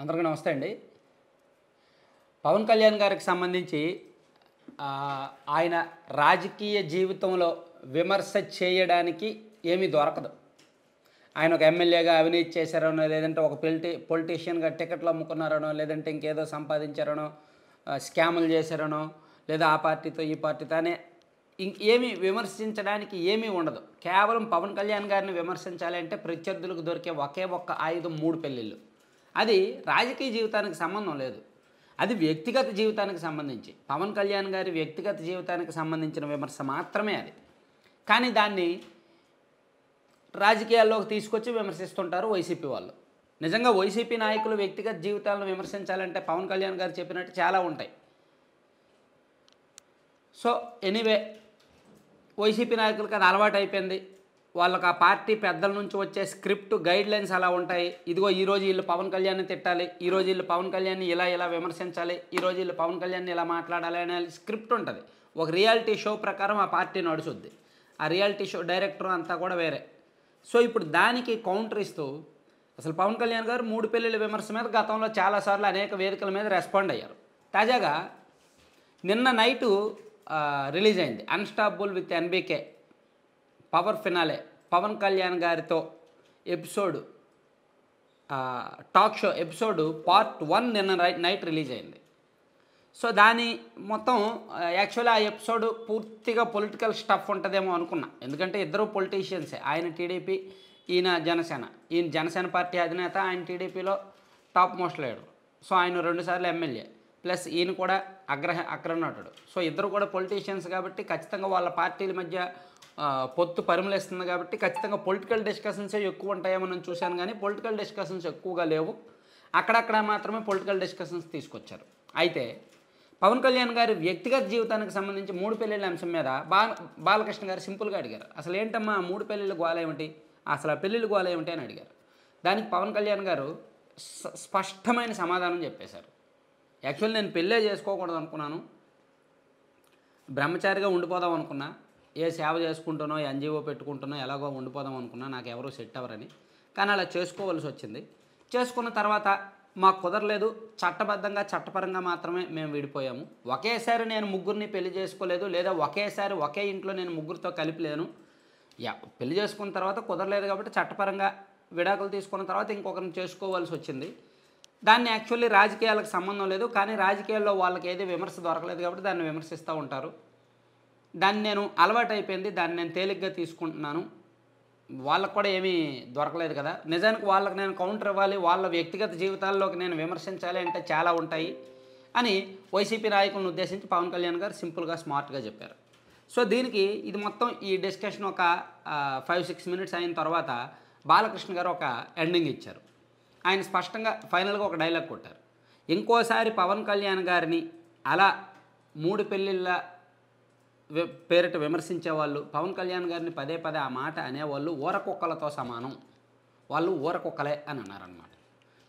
అందరికీ నమస్తే అండి పవన్ కళ్యాణ్ గారికి సంబంధించి ఆయన రాజకీయ జీవితంలో విమర్శ చేయడానికి ఏమీ దొరకదు ఆయన ఒక ఎమ్మెల్యేగా అవినీతి చేశారనో లేదంటే ఒక పొలిటి పొలిటీషియన్గా టికెట్లు అమ్ముకున్నారనో లేదంటే ఇంకేదో సంపాదించారనో స్కాములు చేశారనో లేదా ఆ పార్టీతో ఈ పార్టీతో అనే ఇంక ఏమీ విమర్శించడానికి ఏమీ ఉండదు కేవలం పవన్ కళ్యాణ్ గారిని విమర్శించాలి అంటే ప్రత్యర్థులకు దొరికే ఒకే ఒక్క ఆయుధం మూడు పెళ్ళిళ్ళు అది రాజకీయ జీవితానికి సంబంధం లేదు అది వ్యక్తిగత జీవితానికి సంబంధించి పవన్ కళ్యాణ్ గారి వ్యక్తిగత జీవితానికి సంబంధించిన విమర్శ మాత్రమే అది కానీ దాన్ని రాజకీయాల్లోకి తీసుకొచ్చి విమర్శిస్తుంటారు వైసీపీ వాళ్ళు నిజంగా వైసీపీ నాయకులు వ్యక్తిగత జీవితాలను విమర్శించాలంటే పవన్ కళ్యాణ్ గారు చెప్పినట్టు చాలా ఉంటాయి సో ఎనీవే వైసీపీ నాయకులకు అది అలవాటు అయిపోయింది వాళ్ళకి ఆ పార్టీ పెద్దల నుంచి వచ్చే స్క్రిప్ట్ గైడ్ లైన్స్ అలా ఉంటాయి ఇదిగో ఈరోజు వీళ్ళు పవన్ కళ్యాణ్ తిట్టాలి ఈరోజు వీళ్ళు పవన్ కళ్యాణ్ ఇలా ఇలా విమర్శించాలి ఈరోజు వీళ్ళు పవన్ కళ్యాణ్ ఇలా మాట్లాడాలి అనే స్క్రిప్ట్ ఉంటుంది ఒక రియాలిటీ షో ప్రకారం ఆ పార్టీ నడుచుద్ది ఆ రియాలిటీ షో డైరెక్టర్ అంతా కూడా వేరే సో ఇప్పుడు దానికి కౌంటర్ ఇస్తూ అసలు పవన్ కళ్యాణ్ గారు మూడు పెళ్ళిళ్ళ విమర్శ మీద గతంలో చాలాసార్లు అనేక వేదికల మీద రెస్పాండ్ అయ్యారు తాజాగా నిన్న నైటు రిలీజ్ అయింది unstoppable with NBK power finale Pawan Kalyan గారితో episode talk show episode part one నిన్న నైట్ రిలీజ్ అయింది సో దాని మొత్తం యాక్చువల్లీ ఆ ఎపిసోడ్ పూర్తిగా పొలిటికల్ స్టఫ్ ఉంటుందేమో అనుకున్నా ఎందుకంటే ఇద్దరు పొలిటీషియన్సే ఆయన టీడీపీ ఈయన జనసేన ఈయన జనసేన పార్టీ అధినేత ఆయన టీడీపీలో టాప్ మోస్ట్ లీడర్ సో ఆయన రెండుసార్లు ఎమ్మెల్యే ప్లస్ ఈయన కూడా అగ్ర అగ్రనటుడు సో ఇద్దరు కూడా పొలిటీషియన్స్ కాబట్టి ఖచ్చితంగా వాళ్ళ పార్టీల మధ్య పొత్తు పరిమళిస్తుంది కాబట్టి ఖచ్చితంగా పొలిటికల్ డిస్కషన్సే ఎక్కువ ఉంటాయేమో నేను చూశాను కానీ పొలిటికల్ డిస్కషన్స్ ఎక్కువగా లేవు అక్కడక్కడ మాత్రమే పొలిటికల్ డిస్కషన్స్ తీసుకొచ్చారు అయితే పవన్ కళ్యాణ్ గారి వ్యక్తిగత జీవితానికి సంబంధించి మూడు పెళ్ళిళ్ళ అంశం మీద బాలకృష్ణ గారు సింపుల్గా అడిగారు అసలు ఏంటమ్మా మూడు పెళ్ళిళ్ళ గోల ఏమిటి అసలు ఆ పెళ్ళిళ్ళు గోల ఏమిటి అని అడిగారు దానికి పవన్ కళ్యాణ్ గారు స్పష్టమైన సమాధానం చెప్పేశారు యాక్చువల్ నేను పెళ్ళే చేసుకోకూడదు అనుకున్నాను బ్రహ్మచారిగా ఉండిపోదాం అనుకున్నా ఏ సేవ చేసుకుంటానో ఎన్జిఓ పెట్టుకుంటానో ఎలాగో ఉండిపోదాం అనుకున్నా నాకు ఎవరో సెట్ అవ్వరని కానీ అలా చేసుకోవాల్సి వచ్చింది చేసుకున్న తర్వాత మాకు కుదరలేదు చట్టబద్ధంగా చట్టపరంగా మాత్రమే మేము విడిపోయాము ఒకేసారి నేను ముగ్గురిని పెళ్లి చేసుకోలేదు లేదా ఒకేసారి ఒకే ఇంట్లో నేను ముగ్గురితో కలిపలేను పెళ్లి చేసుకున్న తర్వాత కుదరలేదు కాబట్టి చట్టపరంగా విడాకులు తీసుకున్న తర్వాత ఇంకొకరిని చేసుకోవాల్సి వచ్చింది దాన్ని యాక్చువల్లీ రాజకీయాలకు సంబంధం లేదు కానీ రాజకీయాల్లో వాళ్ళకి ఏది విమర్శ దొరకలేదు కాబట్టి దాన్ని విమర్శిస్తూ ఉంటారు దాన్ని నేను అలవాటు అయిపోయింది దాన్ని నేను తేలిగ్గా తీసుకుంటున్నాను వాళ్ళకు కూడా ఏమీ దొరకలేదు కదా నిజానికి వాళ్ళకి నేను కౌంటర్ ఇవ్వాలి వాళ్ళ వ్యక్తిగత జీవితాల్లోకి నేను విమర్శించాలి అంటే చాలా ఉంటాయి అని వైసీపీ నాయకులను ఉద్దేశించి పవన్ కళ్యాణ్ గారు సింపుల్గా స్మార్ట్గా చెప్పారు సో దీనికి ఇది మొత్తం ఈ డిస్కషన్ ఒక ఫైవ్ సిక్స్ మినిట్స్ అయిన తర్వాత బాలకృష్ణ గారు ఒక ఎండింగ్ ఇచ్చారు ఆయన స్పష్టంగా ఫైనల్గా ఒక డైలాగ్ కొట్టారు ఇంకోసారి పవన్ కళ్యాణ్ గారిని అలా మూడు పెళ్ళిళ్ళ పేరిట విమర్శించేవాళ్ళు పవన్ కళ్యాణ్ గారిని పదే పదే ఆ మాట అనేవాళ్ళు ఊరకొక్కలతో సమానం వాళ్ళు ఊరకుక్కలే అని అన్నారనమాట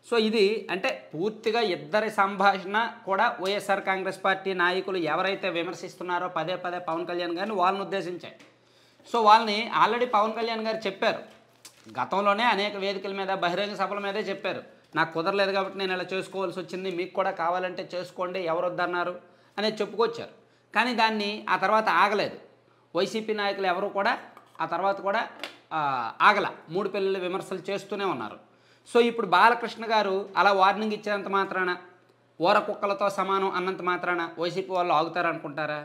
సో ఇది అంటే పూర్తిగా ఇద్దరి సంభాషణ కూడా వైఎస్ఆర్ కాంగ్రెస్ పార్టీ నాయకులు ఎవరైతే విమర్శిస్తున్నారో పదే పదే పవన్ కళ్యాణ్ గారిని వాళ్ళని ఉద్దేశించాయి సో వాళ్ళని ఆల్రెడీ పవన్ కళ్యాణ్ గారు చెప్పారు గతంలోనే అనేక వేదికల మీద బహిరంగ సభల మీదే చెప్పారు నాకు కుదరలేదు కాబట్టి నేను ఇలా చేసుకోవాల్సి వచ్చింది మీకు కూడా కావాలంటే చేసుకోండి ఎవరు వద్దన్నారు అనేది చెప్పుకొచ్చారు కానీ దాన్ని ఆ తర్వాత ఆగలేదు వైసీపీ నాయకులు ఎవరు కూడా ఆ తర్వాత కూడా ఆగల మూడు పిల్లలు విమర్శలు చేస్తూనే ఉన్నారు సో ఇప్పుడు బాలకృష్ణ గారు అలా వార్నింగ్ ఇచ్చినంత మాత్రాన ఓర కుక్కలతో సమానం అన్నంత మాత్రాన వైసీపీ వాళ్ళు ఆగుతారనుకుంటారా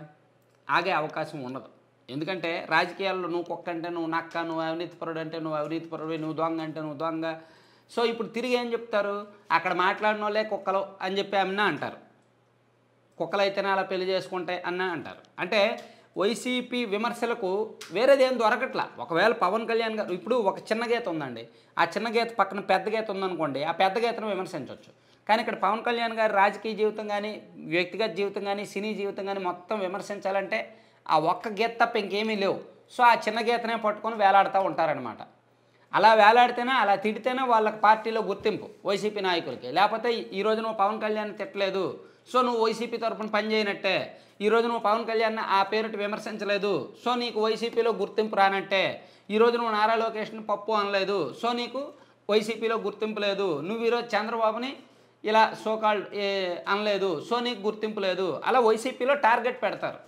ఆగే అవకాశం ఉండదు ఎందుకంటే రాజకీయాల్లో నువ్వు కుక్క అంటే నువ్వు నక్క నువ్వు అవినీతిపరుడు అంటే నువ్వు అవినీతిపరుడు నువ్వు దొంగ అంటే నువ్వు దొంగ సో ఇప్పుడు తిరిగి ఏం చెప్తారు అక్కడ మాట్లాడిన వాళ్ళే కుక్కలు అని చెప్పి అమ్మినా అంటారు కుక్కలైతేనే అలా పెళ్లి చేసుకుంటాయి అన్న అంటారు అంటే వైసీపీ విమర్శలకు వేరేది ఏం దొరకట్లా ఒకవేళ పవన్ కళ్యాణ్ గారు ఇప్పుడు ఒక చిన్న గీత ఉందండి ఆ చిన్న గీత పక్కన పెద్ద గీత ఉందనుకోండి ఆ పెద్ద గీతను విమర్శించవచ్చు కానీ ఇక్కడ పవన్ కళ్యాణ్ గారి రాజకీయ జీవితం కానీ వ్యక్తిగత జీవితం కానీ సినీ జీవితం కానీ మొత్తం విమర్శించాలంటే ఆ ఒక్క గీత తప్ప ఇంకేమీ లేవు సో ఆ చిన్న గీతనే పట్టుకొని వేలాడుతూ ఉంటారనమాట అలా వేలాడితేనే అలా తిడితేనే వాళ్ళకి పార్టీలో గుర్తింపు వైసీపీ నాయకులకి లేకపోతే ఈ రోజున పవన్ కళ్యాణ్ తిట్టలేదు సో నువ్వు వైసీపీ తరఫున పనిచేయనట్టే ఈరోజు నువ్వు పవన్ కళ్యాణ్ ఆ పేరుటి విమర్శించలేదు సో నీకు వైసీపీలో గుర్తింపు రానట్టే ఈరోజు నువ్వు నారా లోకేష్ని పప్పు అనలేదు సో నీకు వైసీపీలో గుర్తింపు లేదు నువ్వు ఈరోజు చంద్రబాబుని ఇలా సోకాల్ అనలేదు సో నీకు గుర్తింపు లేదు అలా వైసీపీలో టార్గెట్ పెడతారు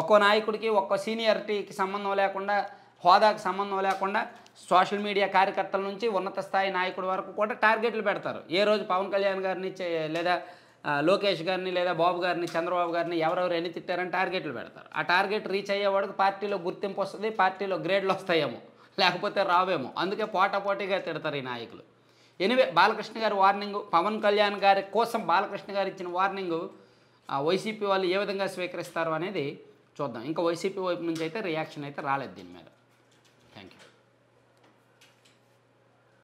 ఒక్కో నాయకుడికి ఒక్కో సీనియరిటీకి సంబంధం లేకుండా హోదాకి సంబంధం లేకుండా సోషల్ మీడియా కార్యకర్తల నుంచి ఉన్నత స్థాయి నాయకుడి వరకు కూడా టార్గెట్లు పెడతారు ఏ రోజు పవన్ కళ్యాణ్ గారిని లేదా లోకేష్ గారిని లేదా బాబు గారిని చంద్రబాబు గారిని ఎవరెవరు ఎన్ని తిట్టారని టార్గెట్లు పెడతారు ఆ టార్గెట్ రీచ్ అయ్యేవాడికి పార్టీలో గుర్తింపు వస్తుంది పార్టీలో గ్రేడ్లు వస్తాయేమో లేకపోతే రావేమో అందుకే పోటాపోటీగా తిడతారు ఈ నాయకులు ఎనివే బాలకృష్ణ గారి వార్నింగ్ పవన్ కళ్యాణ్ గారి కోసం బాలకృష్ణ గారు ఇచ్చిన వార్నింగ్ వైసీపీ వాళ్ళు ఏ విధంగా స్వీకరిస్తారు అనేది చూద్దాం ఇంకా వైసీపీ వైపు నుంచి అయితే రియాక్షన్ అయితే రాలేదు దీని మీద థ్యాంక్ యూ